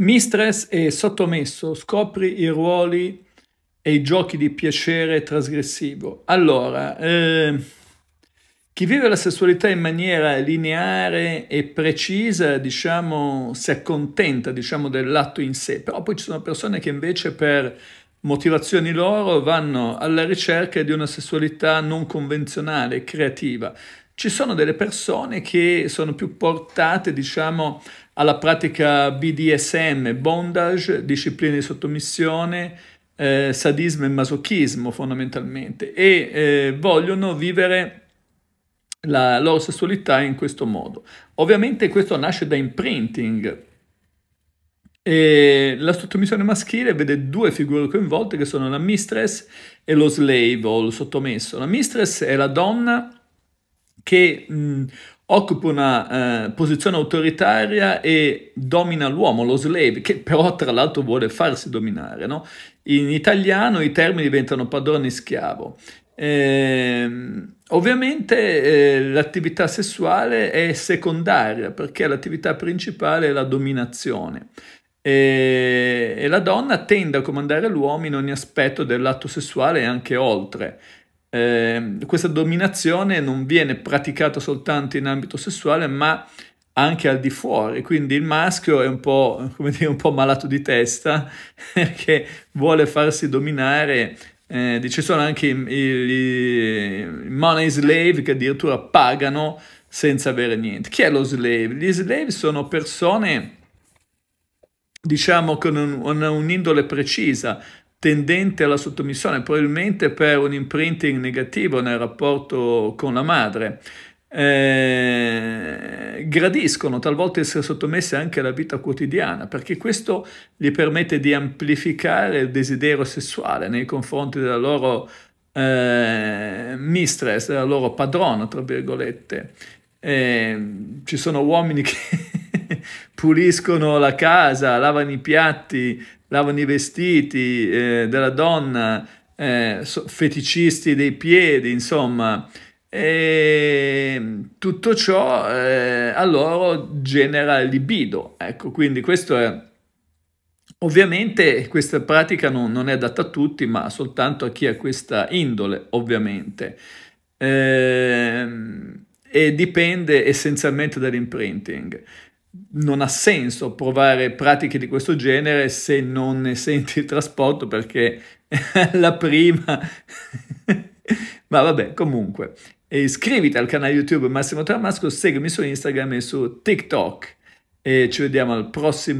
Mistress e sottomesso, scopri i ruoli e i giochi di piacere trasgressivo. Allora, eh, chi vive la sessualità in maniera lineare e precisa, diciamo, si accontenta, diciamo, dell'atto in sé, però poi ci sono persone che invece per motivazioni loro vanno alla ricerca di una sessualità non convenzionale, creativa ci sono delle persone che sono più portate, diciamo, alla pratica BDSM, bondage, discipline di sottomissione, eh, sadismo e masochismo fondamentalmente, e eh, vogliono vivere la loro sessualità in questo modo. Ovviamente questo nasce da imprinting. E la sottomissione maschile vede due figure coinvolte che sono la mistress e lo slave o il sottomesso. La mistress è la donna che mh, occupa una eh, posizione autoritaria e domina l'uomo, lo slave, che però tra l'altro vuole farsi dominare. No? In italiano i termini diventano padrone e schiavo. Eh, ovviamente eh, l'attività sessuale è secondaria perché l'attività principale è la dominazione e, e la donna tende a comandare l'uomo in ogni aspetto dell'atto sessuale e anche oltre eh, questa dominazione non viene praticata soltanto in ambito sessuale, ma anche al di fuori, quindi il maschio è un po', come dire, un po' malato di testa che vuole farsi dominare eh, ci sono anche i, i, i, money slave che addirittura pagano senza avere niente. Chi è lo slave? Gli slave sono persone, diciamo, con un, un'indole precisa, tendente alla sottomissione, probabilmente per un imprinting negativo nel rapporto con la madre. Eh, gradiscono talvolta essere sottomesse anche alla vita quotidiana perché questo gli permette di amplificare il desiderio sessuale nei confronti della loro eh, mistress, della loro padrona, tra virgolette. Eh, ci sono uomini che puliscono la casa, lavano i piatti, lavano i vestiti eh, della donna, eh, feticisti dei piedi, insomma. E tutto ciò eh, a loro genera libido. Ecco, quindi questo è... Ovviamente questa pratica non, non è adatta a tutti, ma soltanto a chi ha questa indole, ovviamente. Eh, e dipende essenzialmente dall'imprinting non ha senso provare pratiche di questo genere se non ne senti il trasporto perché la prima... Ma vabbè, comunque, iscriviti al canale YouTube Massimo Tramasco, seguimi su Instagram e su TikTok e ci vediamo al prossimo